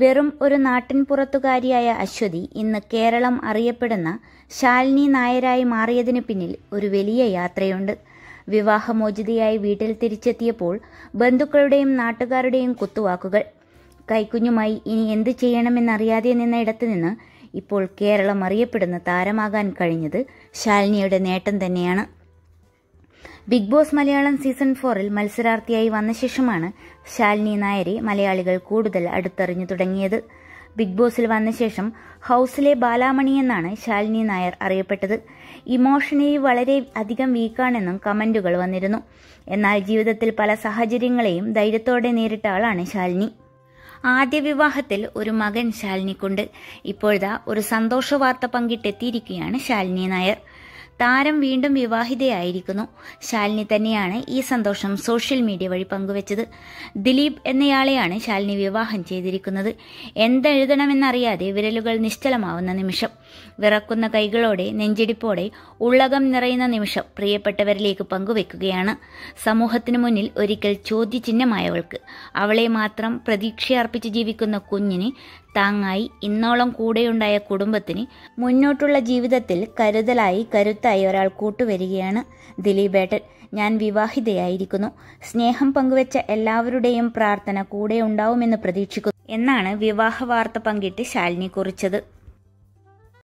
വെറും ഒരു നാട്ടിൻപുറത്തുകാരിയായ അശ്വതി ഇന്ന് കേരളം അറിയപ്പെടുന്ന ശാലിനി നായരായി മാറിയതിന് പിന്നിൽ ഒരു വലിയ യാത്രയുണ്ട് വിവാഹമോചിതയായി വീട്ടിൽ തിരിച്ചെത്തിയപ്പോൾ ബന്ധുക്കളുടെയും നാട്ടുകാരുടെയും കുത്തുവാക്കുകൾ കൈക്കുഞ്ഞുമായി ഇനി എന്ത് ചെയ്യണമെന്നറിയാതെ നിന്ന ഇടത്തു നിന്ന് ഇപ്പോൾ കേരളം അറിയപ്പെടുന്ന താരമാകാൻ കഴിഞ്ഞത് ശാലിനിയുടെ നേട്ടം തന്നെയാണ് ബിഗ് ബോസ് മലയാളം സീസൺ ഫോറിൽ മത്സരാർത്ഥിയായി വന്ന ശേഷമാണ് ശാലിനി നായരെ മലയാളികൾ കൂടുതൽ അടുത്തറിഞ്ഞു തുടങ്ങിയത് ബിഗ് ബോസിൽ വന്ന ശേഷം ഹൗസിലെ ബാലാമണി എന്നാണ് ശാലിനി നായർ അറിയപ്പെട്ടത് ഇമോഷണലി വളരെ അധികം വീക്കാണെന്നും കമന്റുകൾ വന്നിരുന്നു എന്നാൽ ജീവിതത്തിൽ പല സാഹചര്യങ്ങളെയും ധൈര്യത്തോടെ നേരിട്ട ആളാണ് ശാലിനി ആദ്യ വിവാഹത്തിൽ ഒരു മകൻ ശാലിനിക്കുണ്ട് ഇപ്പോഴതാ ഒരു സന്തോഷ വാർത്ത പങ്കിട്ടെത്തിയിരിക്കുകയാണ് ശാലിനി നായർ താരം വീണ്ടും വിവാഹിതയായിരിക്കുന്നു ശാലിനി തന്നെയാണ് ഈ സന്തോഷം സോഷ്യൽ മീഡിയ വഴി പങ്കുവച്ചത് ദിലീപ് എന്നയാളെയാണ് ശാലിനി വിവാഹം ചെയ്തിരിക്കുന്നത് എന്തെഴുതണമെന്നറിയാതെ വിരലുകൾ നിശ്ചലമാവുന്ന നിമിഷം വിറക്കുന്ന കൈകളോടെ നെഞ്ചിടിപ്പോടെ ഉള്ളകം നിറയുന്ന നിമിഷം പ്രിയപ്പെട്ടവരിലേക്ക് പങ്കുവെക്കുകയാണ് സമൂഹത്തിനു മുന്നിൽ ഒരിക്കൽ ചോദ്യചിഹ്നമായവൾക്ക് അവളെ മാത്രം പ്രതീക്ഷയർപ്പിച്ച് ജീവിക്കുന്ന കുഞ്ഞിന് താങ്ങായി ഇന്നോളം കൂടെയുണ്ടായ കുടുംബത്തിന് മുന്നോട്ടുള്ള ജീവിതത്തിൽ കരുതലായി കരുത്തായി ഒരാൾ കൂട്ടുവരികയാണ് ദിലീപേട്ടൻ ഞാൻ വിവാഹിതയായിരിക്കുന്നു സ്നേഹം പങ്കുവെച്ച എല്ലാവരുടെയും പ്രാർത്ഥന കൂടെ ഉണ്ടാവുമെന്ന് പ്രതീക്ഷിക്കുന്നു എന്നാണ് വിവാഹ വാർത്ത പങ്കിട്ട് ശാലിനി കുറിച്ചത്